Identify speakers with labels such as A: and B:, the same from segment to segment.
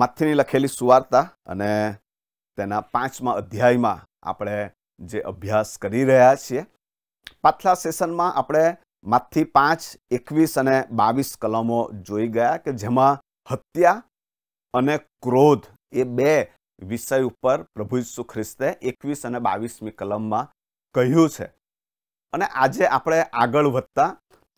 A: માથીની લખેલી સુવાર્તા અને તેના પાંચમા અધ્યાયમાં આપણે જે અભ્યાસ કરી રહ્યા છીએ પાછલા સેશનમાં આપણે માથી પાંચ એકવીસ અને બાવીસ કલમો જોઈ ગયા કે જેમાં હત્યા અને ક્રોધ એ બે વિષય ઉપર પ્રભુ ઈસુ ખ્રિસ્તે એકવીસ અને બાવીસમી કલમમાં કહ્યું છે અને આજે આપણે આગળ વધતા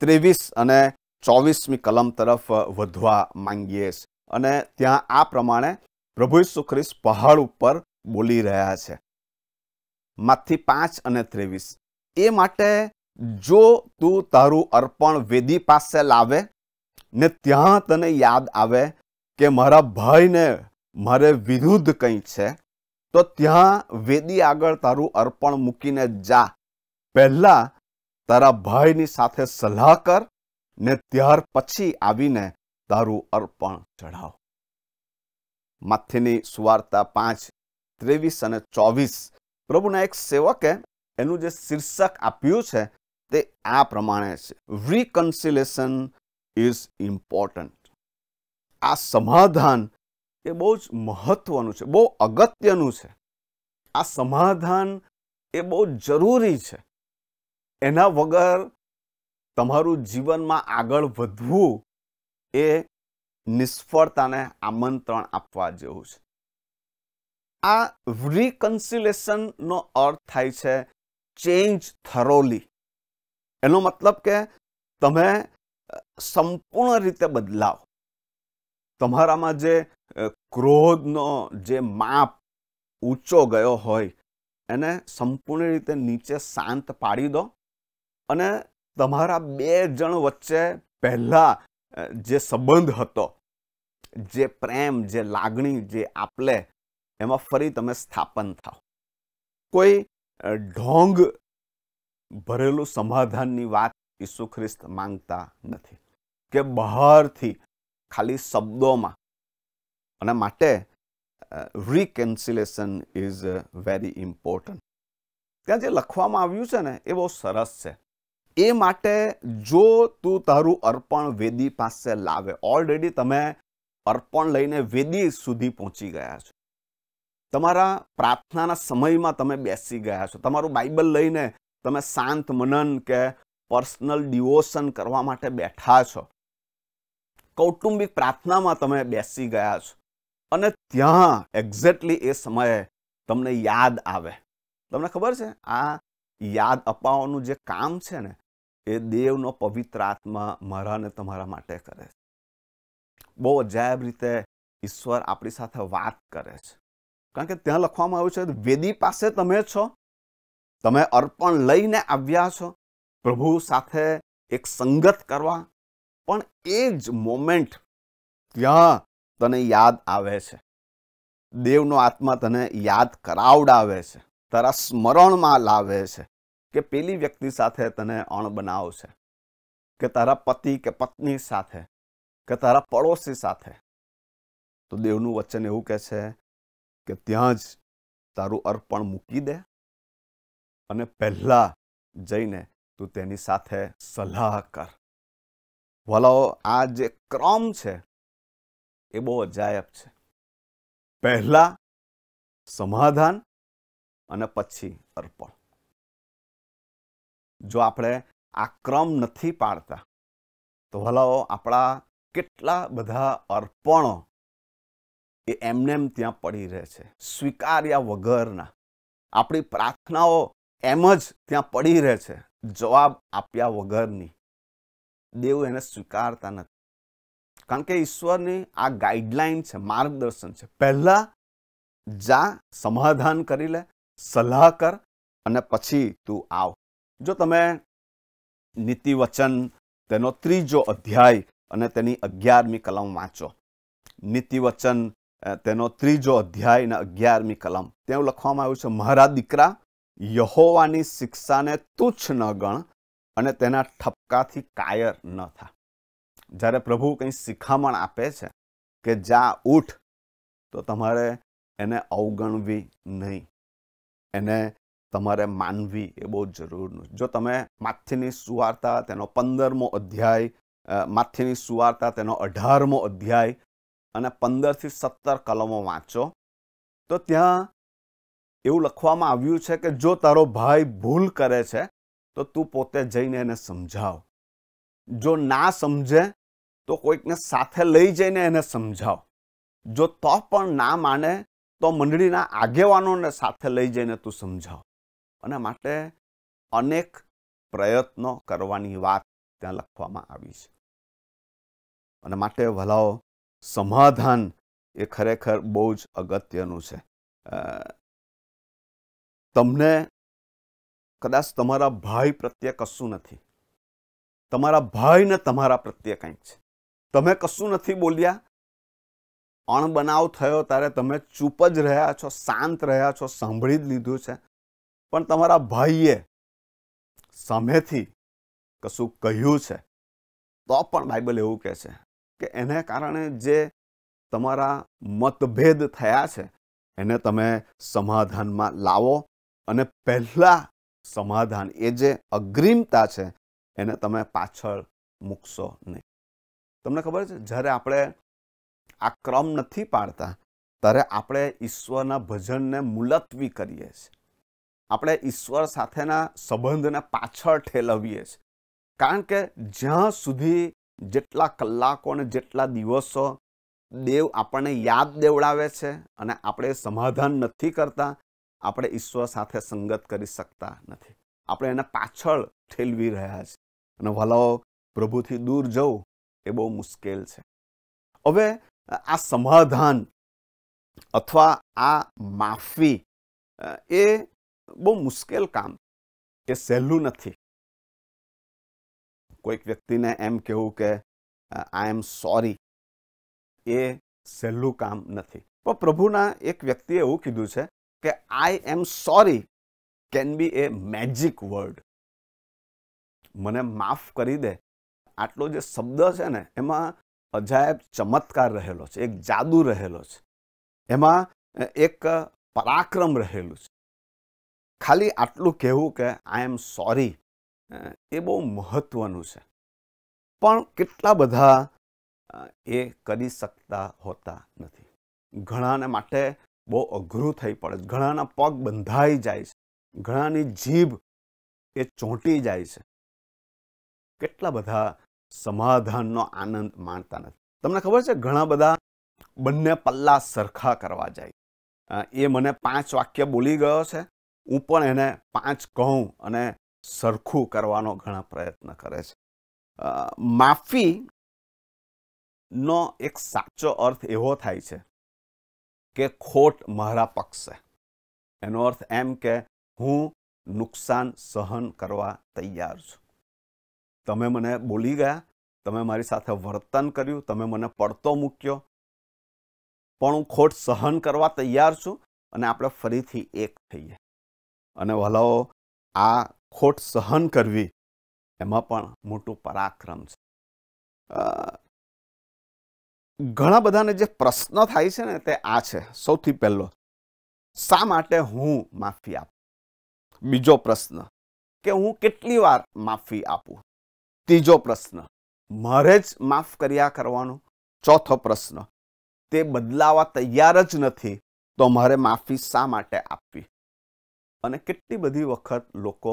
A: ત્રેવીસ અને ચોવીસમી કલમ તરફ વધવા માંગીએ છીએ અને ત્યાં આ પ્રમાણે પ્રભુ ઈસુ ખ્રિસ્ત પહાડ ઉપર બોલી રહ્યા છે માંથી પાંચ અને ત્રેવીસ એ માટે જો તું તારું અર્પણ વેદી પાસે લાવે ને ત્યાં તને યાદ આવે કે મારા ભાઈને મારે વિરુદ્ધ કંઈ છે તો ત્યાં વેદી આગળ તારું અર્પણ મૂકીને જા પહેલાં તારા ભાઈની સાથે સલાહ કર ને ત્યાર પછી આવીને તારું અર્પણ ચઢાવ માથેની સુવાર્તા પાંચ ત્રેવીસ અને ચોવીસ પ્રભુના એક સેવકે એનું જે શીર્ષક આપ્યું છે તે આ પ્રમાણે છે રિકન્સિલેશન ઇઝ ઇમ્પોર્ટન્ટ આ સમાધાન એ બહુ જ મહત્વનું છે બહુ અગત્યનું છે આ સમાધાન એ બહુ જરૂરી છે એના વગર તમારું જીવનમાં આગળ વધવું એ નિષ્ફળતાને આમંત્રણ આપવા જેવું છે આ રિકન્સિલેશનનો અર્થ થાય છે ચેન્જ થરોલી એનો મતલબ કે તમે સંપૂર્ણ રીતે બદલાવ તમારામાં જે ક્રોધનો જે માપ ઊંચો ગયો હોય એને સંપૂર્ણ રીતે નીચે શાંત પાડી દો અને તમારા બે જણ વચ્ચે પહેલાં જે સંબંધ હતો જે પ્રેમ જે લાગણી જે આપલે એમાં ફરી તમે સ્થાપન થાઓ કોઈ ઢોંગ ભરેલું સમાધાનની વાત ઈસુ ખ્રિસ્ત માંગતા નથી કે બહારથી ખાલી શબ્દોમાં અને માટે રિકેન્સિલેશન ઇઝ વેરી ઇમ્પોર્ટન્ટ ત્યાં જે લખવામાં આવ્યું છે ને એ બહુ સરસ છે એ માટે જો તું તારું અર્પણ વેદી પાસે લાવે ઓલરેડી તમે અર્પણ લઈને વેદી સુધી પહોંચી ગયા છો તમારા પ્રાર્થનાના સમયમાં તમે બેસી ગયા છો તમારું બાઇબલ લઈને તમે શાંત મનન કે પર્સનલ ડિવોશન કરવા માટે બેઠા છો કૌટુંબિક પ્રાર્થનામાં તમે બેસી ગયા છો અને ત્યાં એક્ઝેક્ટલી એ સમયે તમને યાદ આવે તમને ખબર છે આ યાદ અપાવવાનું જે કામ છે ને એ દેવનો પવિત્ર આત્મા મારા અને તમારા માટે કરે છે બહુ અજાયબ રીતે ઈશ્વર આપણી સાથે વાત કરે છે કારણ કે ત્યાં લખવામાં આવ્યું છે વેદી પાસે તમે છો તમે અર્પણ લઈને આવ્યા છો પ્રભુ સાથે એક સંગત કરવા પણ એ જ મોમેન્ટ ત્યાં તને યાદ આવે છે દેવનો આત્મા તને યાદ કરાવડાવે છે તારા સ્મરણમાં લાવે છે કે પેલી વ્યક્તિ સાથે તને અણ બનાવશે કે તારા પતિ કે પત્ની સાથે કે તારા પડોશી સાથે તો દેવનું વચન એવું કહે છે કે ત્યાં જ તારું અર્પણ મૂકી દે અને પહેલાં જઈને તું તેની સાથે સલાહ કર વલાઓ આ જે ક્રમ છે એ બહુ અજાયબ છે પહેલાં સમાધાન અને પછી અર્પણ જો આપણે આ ક્રમ નથી પાડતા તો ભલાઓ આપણા કેટલા બધા અર્પણો એ એમનેમ ત્યાં પડી રહે છે સ્વીકાર્યા વગરના આપણી પ્રાર્થનાઓ એમ જ ત્યાં પડી રહે છે જવાબ આપ્યા વગરની દેવ એને સ્વીકારતા નથી કારણ કે ઈશ્વરની આ ગાઈડલાઈન છે માર્ગદર્શન છે પહેલાં જા સમાધાન કરી લે સલાહ કર અને પછી તું આવ જો તમે નીતિવચન તેનો ત્રીજો અધ્યાય અને તેની અગિયારમી કલમ વાંચો નીતિવચન તેનો ત્રીજો અધ્યાય અને અગિયારમી કલમ તેવું લખવામાં આવ્યું છે મારા દીકરા યહોવાની શિક્ષાને તુચ્છ ન ગણ અને તેના ઠપકાથી કાયર ન થા જ્યારે પ્રભુ કંઈ શિખામણ આપે છે કે જા ઉઠ તો તમારે એને અવગણવી નહીં એને તમારે માનવી એ બહુ જરૂરનું જો તમે માથીની સુવાર્તા તેનો પંદરમો અધ્યાય માથીની સુવાર્તા તેનો અઢારમો અધ્યાય અને પંદરથી સત્તર કલમો વાંચો તો ત્યાં એવું લખવામાં આવ્યું છે કે જો તારો ભાઈ ભૂલ કરે છે તો તું પોતે જઈને એને સમજાવ જો ના સમજે તો કોઈકને સાથે લઈ જઈને એને સમજાવ જો તો પણ ના માને તો મંડળીના આગેવાનોને સાથે લઈ જઈને તું સમજાવ અને માટે અનેક પ્રયત્નો કરવાની વાત ત્યાં લખવામાં આવી છે અને માટે ભલાઓ સમાધાન એ ખરેખર બહુ જ અગત્યનું છે તમને કદાચ તમારા ભાઈ પ્રત્યે કશું નથી તમારા ભાઈને તમારા પ્રત્યે કંઈક છે તમે કશું નથી બોલ્યા અણબનાવ થયો ત્યારે તમે ચૂપ જ રહ્યા છો શાંત રહ્યા છો સાંભળી જ લીધું છે પણ તમારા ભાઈએ સામેથી કશું કહ્યું છે તો પણ બાઇબલ એવું કહે છે કે એને કારણે જે તમારા મતભેદ થયા છે એને તમે સમાધાનમાં લાવો અને પહેલાં સમાધાન એ જે અગ્રિમતા છે એને તમે પાછળ મૂકશો નહીં તમને ખબર છે જ્યારે આપણે આ ક્રમ નથી પાડતા ત્યારે આપણે ઈશ્વરના ભજનને મુલતવી કરીએ છીએ આપણે ઈશ્વર સાથેના સંબંધને પાછળ ઠેલવીએ છીએ કારણ કે જ્યાં સુધી જેટલા કલાકો અને જેટલા દિવસો દેવ આપણને યાદ દેવડાવે છે અને આપણે સમાધાન નથી કરતા આપણે ઈશ્વર સાથે સંગત કરી શકતા નથી આપણે એને પાછળ ઠેલવી રહ્યા છીએ અને ભલાઓ પ્રભુથી દૂર જવું એ બહુ મુશ્કેલ છે હવે આ સમાધાન અથવા આ માફી એ બહુ મુશ્કેલ કામ કે સહેલું નથી કોઈક વ્યક્તિને એમ કહેવું કે આઈ એમ સોરી એ સહેલું કામ નથી પણ પ્રભુના એક વ્યક્તિએ એવું કીધું છે કે I am sorry can be a magic word મને માફ કરી દે આટલો જે શબ્દ છે ને એમાં અજાયબ ચમત્કાર રહેલો છે એક જાદુ રહેલો છે એમાં એક પરાક્રમ રહેલું છે ખાલી આટલું કહેવું કે આઈ એમ સોરી એ બહુ મહત્ત્વનું છે પણ કેટલા બધા એ કરી શકતા હોતા નથી ઘણાને માટે બહુ અઘરું થઈ પડે છે ઘણાના પગ બંધાઈ જાય છે ઘણાની જીભ એ ચોંટી જાય છે કેટલા બધા સમાધાનનો આનંદ માણતા નથી તમને ખબર છે ઘણા બધા બંને પલ્લા સરખા કરવા જાય એ મને પાંચ વાક્ય બોલી ગયો છે હું પણ એને પાંચ કહું અને સરખું કરવાનો ઘણા પ્રયત્ન કરે છે માફી નો એક સાચો અર્થ એવો થાય છે કે ખોટ મારા પક્ષે એનો અર્થ એમ કે હું નુકસાન સહન કરવા તૈયાર છું તમે મને બોલી ગયા તમે મારી સાથે વર્તન કર્યું તમે મને પડતો મૂક્યો પણ હું ખોટ સહન કરવા તૈયાર છું અને આપણે ફરીથી એક થઈએ અને વલાઓ આ ખોટ સહન કરવી એમાં પણ મોટું પરાક્રમ છે ઘણા બધાને જે પ્રશ્ન થાય છે ને તે આ છે સૌથી પહેલો શા માટે હું માફી આપું બીજો પ્રશ્ન કે હું કેટલી વાર માફી આપું ત્રીજો પ્રશ્ન મારે જ માફ કર્યા કરવાનો ચોથો પ્રશ્ન તે બદલાવા તૈયાર જ નથી તો મારે માફી શા માટે આપવી અને કેટલી બધી વખત લોકો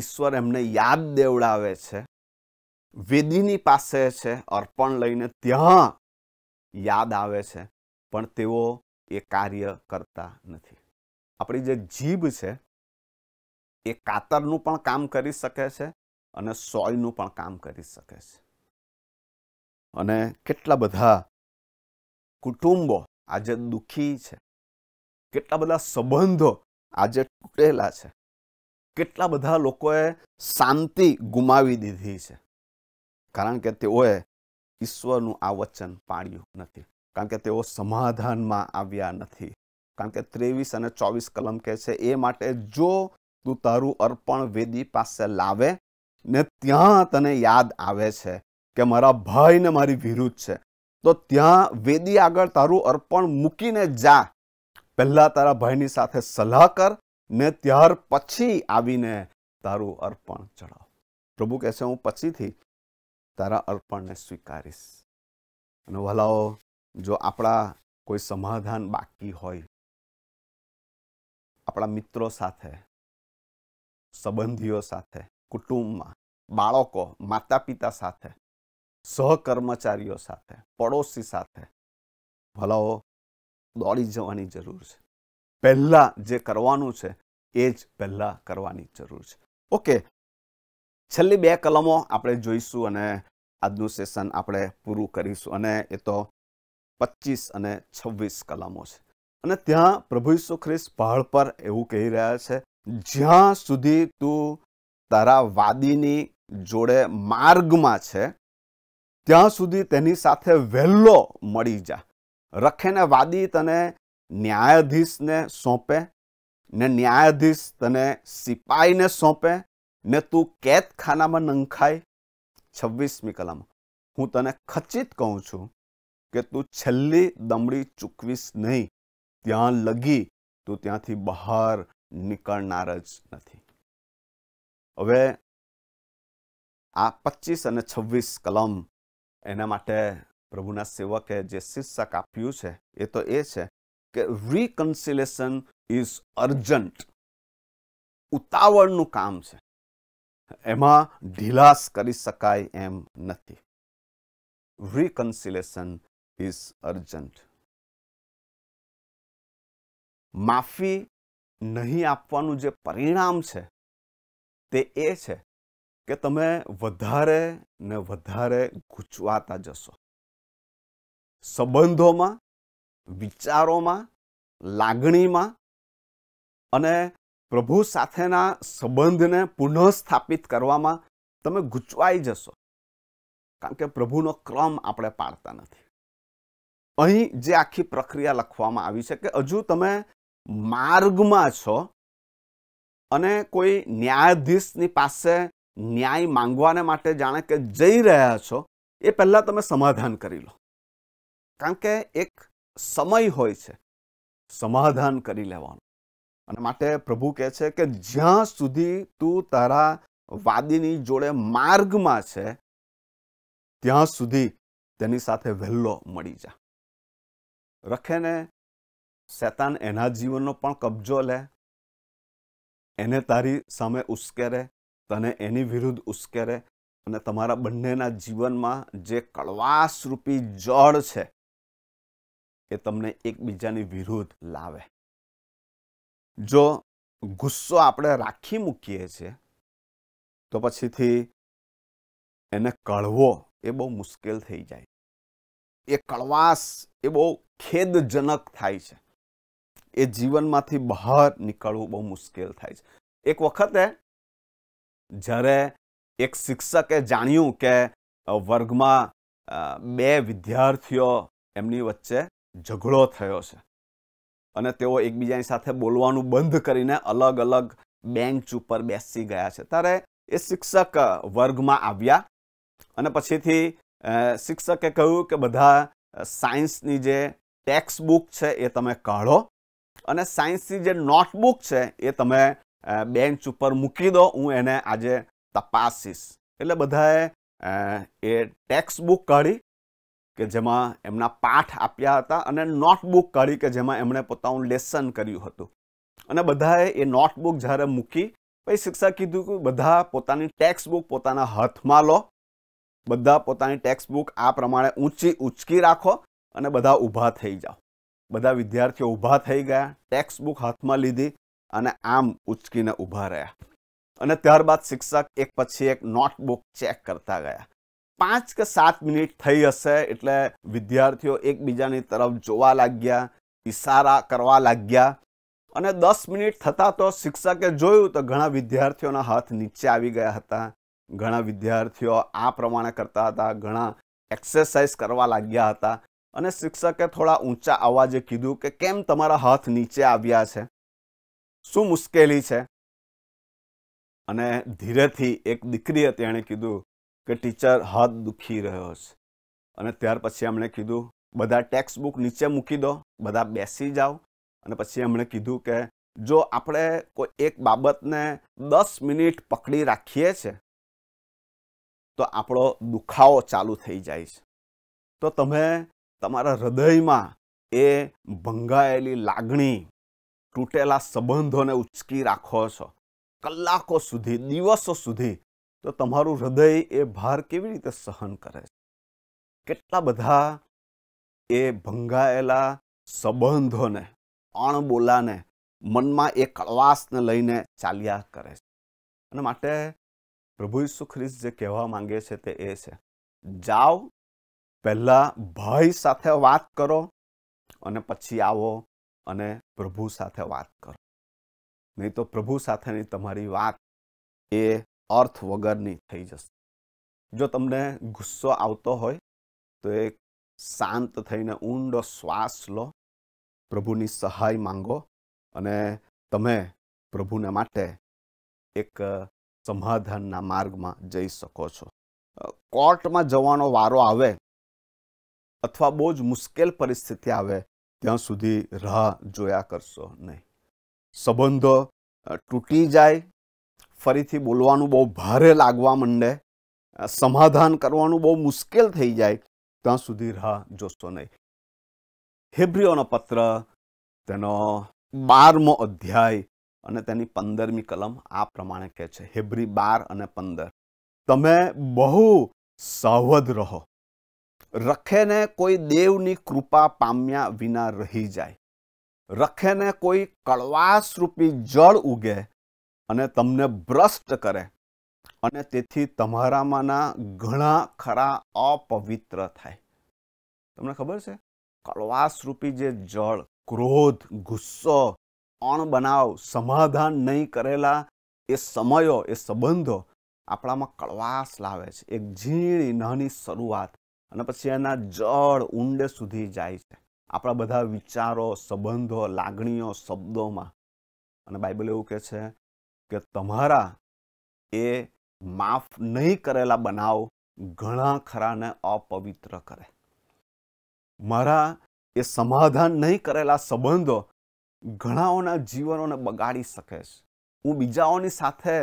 A: ઈશ્વર એમને યાદ દેવડાવે છે વેદીની પાસે છે અર્પણ લઈને ત્યાં યાદ આવે છે પણ તેઓ એ કાર્ય કરતા નથી આપણી જે જીભ છે એ કાતરનું પણ કામ કરી શકે છે અને સોયનું પણ કામ કરી શકે છે અને કેટલા બધા કુટુંબો આજે દુઃખી છે કેટલા બધા સંબંધો આજે તૂટેલા છે કેટલા બધા લોકોએ શાંતિ ગુમાવી દીધી છે કારણ કે તેઓએ ઈશ્વરનું આ વચન પાળ્યું નથી કારણ કે તેઓ સમાધાનમાં આવ્યા નથી કારણ કે ત્રેવીસ અને ચોવીસ કલમ કહે છે એ માટે જો તું તારું અર્પણ વેદી પાસે લાવે ને ત્યાં તને યાદ આવે છે કે મારા ભાઈને મારી વિરુદ્ધ છે તો ત્યાં વેદી આગળ તારું અર્પણ મૂકીને જા પહેલાં તારા ભાઈની સાથે સલાહ કર ને ત્યાર પછી આવીને તારું અર્પણ ચડાવ પ્રભુ કહેશે હું પછીથી તારા અર્પણને સ્વીકારીશ અને વલાઓ જો આપણા કોઈ સમાધાન બાકી હોય આપણા મિત્રો સાથે સંબંધીઓ સાથે કુટુંબમાં બાળકો માતા પિતા સાથે સહકર્મચારીઓ સાથે પડોશી સાથે ભલાઓ દોડી જવાની જરૂર છે પહેલાં જે કરવાનું છે એ જ પહેલાં કરવાની જરૂર છે ઓકે છેલ્લી બે કલમો આપણે જોઈશું અને આજનું સેશન આપણે પૂરું કરીશું અને એ તો પચીસ અને છવ્વીસ કલમો છે અને ત્યાં પ્રભુ ઈસુ ખ્રિસ્ત પહાડ પર એવું કહી રહ્યા છે જ્યાં સુધી તું તારા વાદીની જોડે માર્ગમાં છે ત્યાં સુધી તેની સાથે વહેલો મળી જા રખેને વાદી તને ન્યાયાધીશને સોંપે ને ન્યાયાધીશ તને સિપાહીને સોંપે ને તું કેદખાનામાં નંખાય છવ્વીસમી કલમ હું તને ખચિત કહું છું કે તું છેલ્લી દમડી ચૂકવીશ નહીં ત્યાં લગી તું ત્યાંથી બહાર નીકળનાર જ નથી હવે આ પચીસ અને છવ્વીસ કલમ એના માટે પ્રભુના સેવકે જે શીર્ષક આપ્યું છે એ તો એ છે કે રિકન્સિલેશન ઇઝ અર્જન્ટ ઉતાવળનું કામ છે એમાં ઢીલાસ કરી શકાય એમ નથી રિકન્સિલેશન ઇઝ અર્જન્ટ માફી નહીં આપવાનું જે પરિણામ છે તે એ છે કે તમે વધારે ને વધારે ગૂંચવાતા જશો સંબંધોમાં વિચારોમાં લાગણીમાં અને પ્રભુ સાથેના સંબંધને પુનઃસ્થાપિત કરવામાં તમે ગૂંચવાઈ જશો કારણ કે પ્રભુનો ક્રમ આપણે પાડતા નથી અહીં જે આખી પ્રક્રિયા લખવામાં આવી છે કે હજુ તમે માર્ગમાં છો અને કોઈ ન્યાયાધીશની પાસે ન્યાય માંગવાને માટે જાણે કે જઈ રહ્યા છો એ પહેલાં તમે સમાધાન કરી લો કારણ કે એક સમય હોય છે સમાધાન કરી લેવાનો અને માટે પ્રભુ કહે છે કે જ્યાં સુધી તું તારા વાદીની જોડે માર્ગમાં છે ત્યાં સુધી તેની સાથે વહેલો મળી જા રખે ને શેતાન એના જીવનનો પણ કબજો લે એને તારી સામે ઉશ્કેરે તને એની વિરુદ્ધ ઉશ્કેરે અને તમારા બંનેના જીવનમાં જે કળવાશરૂપી જળ છે કે તમને એકબીજાની વિરુદ્ધ લાવે જો ગુસ્સો આપણે રાખી મૂકીએ છીએ તો પછીથી એને કળવો એ બહુ મુશ્કેલ થઈ જાય એ કળવાશ એ બહુ ખેદજનક થાય છે એ જીવનમાંથી બહાર નીકળવું બહુ મુશ્કેલ થાય છે એક વખતે જ્યારે એક શિક્ષકે જાણ્યું કે વર્ગમાં બે વિદ્યાર્થીઓ એમની વચ્ચે ઝઘડો થયો છે અને તેઓ એકબીજાની સાથે બોલવાનું બંધ કરીને અલગ અલગ બેન્ચ ઉપર બેસી ગયા છે ત્યારે એ શિક્ષક વર્ગમાં આવ્યા અને પછીથી શિક્ષકે કહ્યું કે બધા સાયન્સની જે ટેક્સ્ટ બુક છે એ તમે કાઢો અને સાયન્સની જે નોટબુક છે એ તમે બેન્ચ ઉપર મૂકી દો હું એને આજે તપાસીશ એટલે બધાએ એ ટેક્સ્ટ બુક કાઢી કે જેમાં એમના પાઠ આપ્યા હતા અને નોટબુક કાઢી કે જેમાં એમણે પોતાનું લેસન કર્યું હતું અને બધાએ એ નોટબુક જ્યારે મૂકી પછી શિક્ષક કીધું કે બધા પોતાની ટેક્સ્ટબુક પોતાના હાથમાં લો બધા પોતાની ટેક્સ્ટબુક આ પ્રમાણે ઊંચી ઉચકી રાખો અને બધા ઊભા થઈ જાઓ બધા વિદ્યાર્થીઓ ઊભા થઈ ગયા ટેક્સ્ટબુક હાથમાં લીધી અને આમ ઉચકીને ઊભા રહ્યા અને ત્યારબાદ શિક્ષક એક પછી એક નોટબુક ચેક કરતા ગયા પાંચ કે સાત મિનિટ થઈ હશે એટલે વિદ્યાર્થીઓ એકબીજાની તરફ જોવા લાગ્યા ઇશારા કરવા લાગ્યા અને દસ મિનિટ થતાં તો શિક્ષકે જોયું તો ઘણા વિદ્યાર્થીઓના હાથ નીચે આવી ગયા હતા ઘણા વિદ્યાર્થીઓ આ પ્રમાણે કરતા હતા ઘણા એક્સરસાઇઝ કરવા લાગ્યા હતા અને શિક્ષકે થોડા ઊંચા અવાજે કીધું કે કેમ તમારા હાથ નીચે આવ્યા છે શું મુશ્કેલી છે અને ધીરેથી એક દીકરી હતી એણે કીધું કે ટીચર હાથ દુખી રહ્યો છે અને ત્યાર પછી એમણે કીધું બધા ટેક્સ્ટ બુક નીચે મૂકી દો બધા બેસી જાઓ અને પછી એમણે કીધું કે જો આપણે કોઈ એક બાબતને દસ મિનિટ પકડી રાખીએ છે તો આપણો દુખાવો ચાલુ થઈ જાય છે તો તમે તમારા હૃદયમાં એ ભંગાયેલી લાગણી તૂટેલા સંબંધોને ઉચકી રાખો છો કલાકો સુધી દિવસો સુધી તો તમારું હૃદય એ ભાર કેવી રીતે સહન કરે છે કેટલા બધા એ ભંગાયેલા સંબંધોને અણબોલાને મનમાં એ કળવાશને લઈને ચાલ્યા કરે છે અને માટે પ્રભુ ઈસુ ખ્રિસ્ત જે કહેવા માંગે છે તે એ છે જાઓ પહેલાં ભાઈ સાથે વાત કરો અને પછી આવો અને પ્રભુ સાથે વાત કરો નહીં તો પ્રભુ સાથેની તમારી વાત એ અર્થ વગરની થઈ જશે જો તમને ગુસ્સો આવતો હોય તો એ શાંત થઈને ઊંડો શ્વાસ લો પ્રભુની સહાય માંગો અને તમે પ્રભુને માટે એક સમાધાનના માર્ગમાં જઈ શકો છો કોર્ટમાં જવાનો વારો આવે અથવા બહુ જ મુશ્કેલ પરિસ્થિતિ આવે ત્યાં સુધી રાહ જોયા કરશો નહીં સંબંધો તૂટી જાય ફરીથી બોલવાનું બહુ ભારે લાગવા માંડે સમાધાન કરવાનું બહુ મુશ્કેલ થઈ જાય ત્યાં સુધી રાહ જોશો નહીં હેબ્રીઓનો પત્ર તેનો બારમો અધ્યાય અને તેની પંદરમી કલમ આ પ્રમાણે કહે છે હેબ્રી બાર અને પંદર તમે બહુ સાવધ રહો રખેને કોઈ દેવની કૃપા પામ્યા વિના રહી જાય રખેને કોઈ કડવાશરૂપી જળ ઉગે અને તમને ભ્રષ્ટ કરે અને તેથી તમારામાંના ઘણા ખરા અપવિત્ર થાય તમને ખબર છે કળવાસરૂપી જે જળ ક્રોધ ગુસ્સો અણબનાવ સમાધાન નહીં કરેલા એ સમયો એ સંબંધો આપણામાં કળવાશ લાવે છે એક ઝીણી નાની શરૂઆત અને પછી એના જળ ઊંડે સુધી જાય છે આપણા બધા વિચારો સંબંધો લાગણીઓ શબ્દોમાં અને બાઇબલ એવું કહે છે કે તમારા એ માફ નહીં કરેલા બનાવ ઘણા ખરાને અપવિત્ર કરે મારા એ સમાધાન નહીં કરેલા સંબંધો ઘણાઓના જીવનોને બગાડી શકે છે હું બીજાઓની સાથે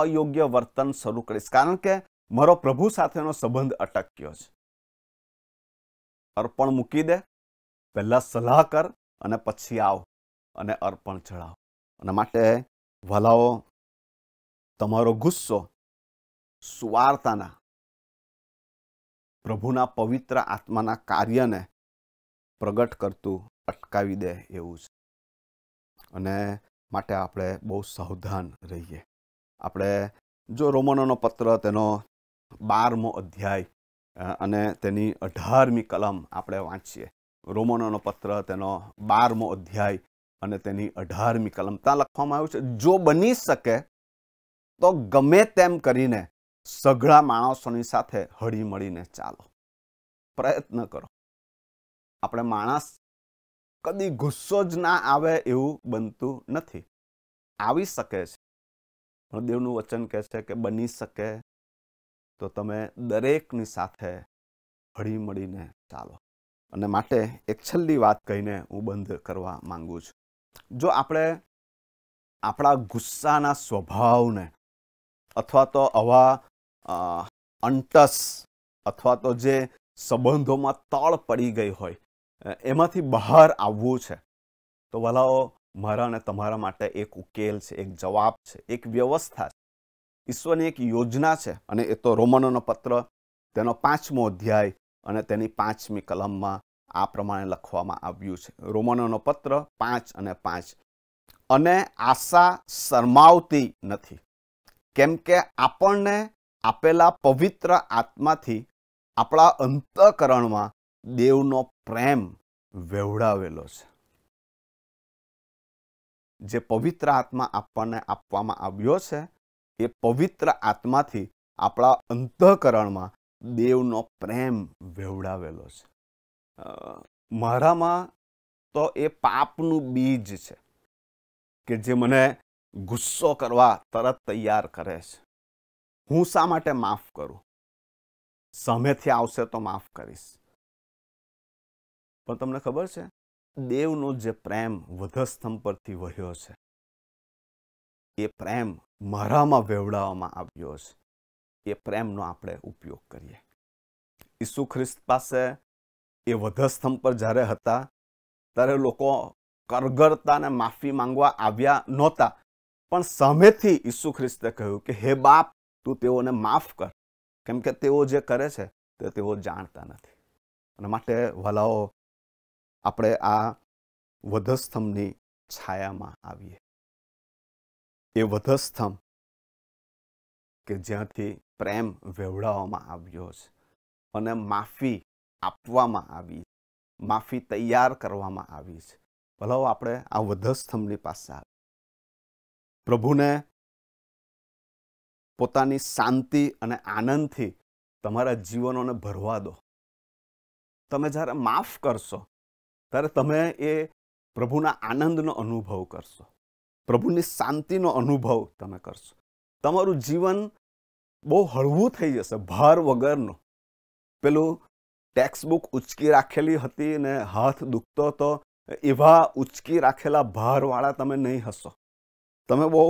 A: અયોગ્ય વર્તન શરૂ કરીશ કારણ કે મારો પ્રભુ સાથેનો સંબંધ અટક્યો છે અર્પણ મૂકી દે પહેલાં સલાહ કર અને પછી આવ અને અર્પણ ચડાવ અને માટે ભલાઓ તમારો ગુસ્સો સુવાર્તાના પ્રભુના પવિત્ર આત્માના કાર્યને પ્રગટ કરતું અટકાવી દે એવું છે અને માટે આપણે બહુ સાવધાન રહીએ આપણે જો રોમનોનો પત્ર તેનો બારમો અધ્યાય અને તેની અઢારમી કલમ આપણે વાંચીએ રોમનોનો પત્ર તેનો બારમો અધ્યાય અને તેની અઢારમી કલમ ત્યાં લખવામાં આવ્યું છે જો બની શકે તો ગમે તેમ કરીને સઘળા માણસોની સાથે હળી મળીને ચાલો પ્રયત્ન કરો આપણે માણસ કદી ગુસ્સો જ ના આવે એવું બનતું નથી આવી શકે છે પણ દેવનું વચન કહે છે કે બની શકે તો તમે દરેકની સાથે હળી મળીને ચાલો અને માટે એક છેલ્લી વાત કહીને હું બંધ કરવા માંગુ છું જો આપણે આપણા ગુસ્સાના સ્વભાવને અથવા તો આવા અંટસ અથવા તો જે સંબંધોમાં તળ પડી ગઈ હોય એમાંથી બહાર આવવું છે તો વલાઓ મારા અને તમારા માટે એક ઉકેલ છે એક જવાબ છે એક વ્યવસ્થા છે ઈશ્વરની એક યોજના છે અને એ તો રોમનોનો પત્ર તેનો પાંચમો અધ્યાય અને તેની પાંચમી કલમમાં આ પ્રમાણે લખવામાં આવ્યું છે રોમનોનો પત્ર પાંચ અને પાંચ અને આશા શરમાવતી નથી કેમ કે આપણને આપેલા પવિત્ર આત્માથી આપણા અંતકરણમાં દેવનો પ્રેમ વેવડાવેલો છે જે પવિત્ર આત્મા આપણને આપવામાં આવ્યો છે એ પવિત્ર આત્માથી આપણા અંતઃકરણમાં દેવનો પ્રેમ વેવડાવેલો છે મારામાં તો એ પાપનું બીજ છે કે જે મને ગુસ્સો કરવા તરત તૈયાર કરે છે હું શા માટે માફ કરું સામેથી આવશે તો માફ કરીશ પણ તમને ખબર છે દેવનો જે પ્રેમ વધસ્તંભ પરથી વહ્યો છે એ પ્રેમ મારામાં વેવડાવવામાં આવ્યો છે એ પ્રેમનો આપણે ઉપયોગ કરીએ ઈસુ ખ્રિસ્ત પાસે એ વધસ્તંભ પર જ્યારે હતા ત્યારે લોકો કરગરતાને માફી માંગવા આવ્યા નહોતા પણ સામેથી ઈસુ ખ્રિસ્તે કહ્યું કે હે બાપ તું તેઓને માફ કર કેમ કે તેઓ જે કરે છે તે તેઓ જાણતા નથી અને માટે વલાઓ આપણે આ વધસ્તંભની છાયામાં આવીએ એ વધસ્તંભ કે જ્યાંથી પ્રેમ વેવડાવવામાં આવ્યો છે અને માફી આપવામાં આવી માફી તૈયાર કરવામાં આવી છે ભલાઓ આપણે આ વધસ્તંભની પાસે આવી પ્રભુને પોતાની શાંતિ અને આનંદથી તમારા જીવનોને ભરવા દો તમે જ્યારે માફ કરશો ત્યારે તમે એ પ્રભુના આનંદનો અનુભવ કરશો પ્રભુની શાંતિનો અનુભવ તમે કરશો તમારું જીવન બહુ હળવું થઈ જશે ભાર વગરનું પેલું ટેક્સ્ટબુક ઉચકી રાખેલી હતી ને હાથ દુખતો હતો એવા ઉચકી રાખેલા ભારવાળા તમે નહીં હશો તમે બહુ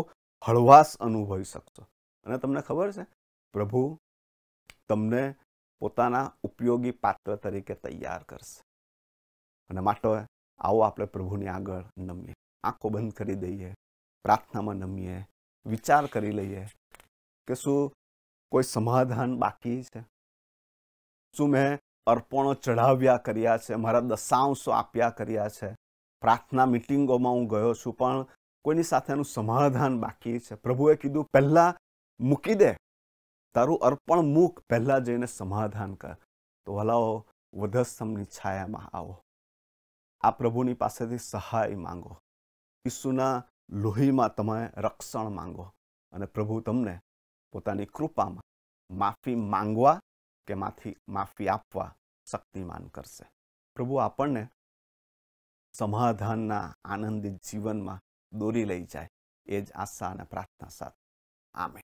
A: હળવાશ અનુભવી શકશો અને તમને ખબર છે પ્રભુ તમને પોતાના ઉપયોગી પાત્ર તરીકે તૈયાર કરશે અને માટે આવો આપણે પ્રભુની આગળ નમીએ આંખો બંધ કરી દઈએ પ્રાર્થનામાં નમીએ વિચાર કરી લઈએ કે શું કોઈ સમાધાન બાકી છે શું મેં અર્પણો ચઢાવ્યા કર્યા છે મારા દશાંશો આપ્યા કર્યા છે પ્રાર્થના મિટિંગોમાં હું ગયો છું પણ કોઈની સાથેનું સમાધાન બાકી છે પ્રભુએ કીધું પહેલાં મૂકી દે તારું અર્પણ મૂક પહેલાં જઈને સમાધાન કર તો હલાઓ વધસ્તંભની છાયામાં આવો આ પ્રભુની પાસેથી સહાય માંગો ઈસુના લોહીમાં તમે રક્ષણ માંગો અને પ્રભુ તમને પોતાની કૃપામાં માફી માંગવા કે માફી માફી આપવા શક્તિમાન કરશે પ્રભુ આપણને સમાધાનના આનંદિત જીવનમાં દોરી લઈ જાય એ જ આશા અને પ્રાર્થના સાથે આમે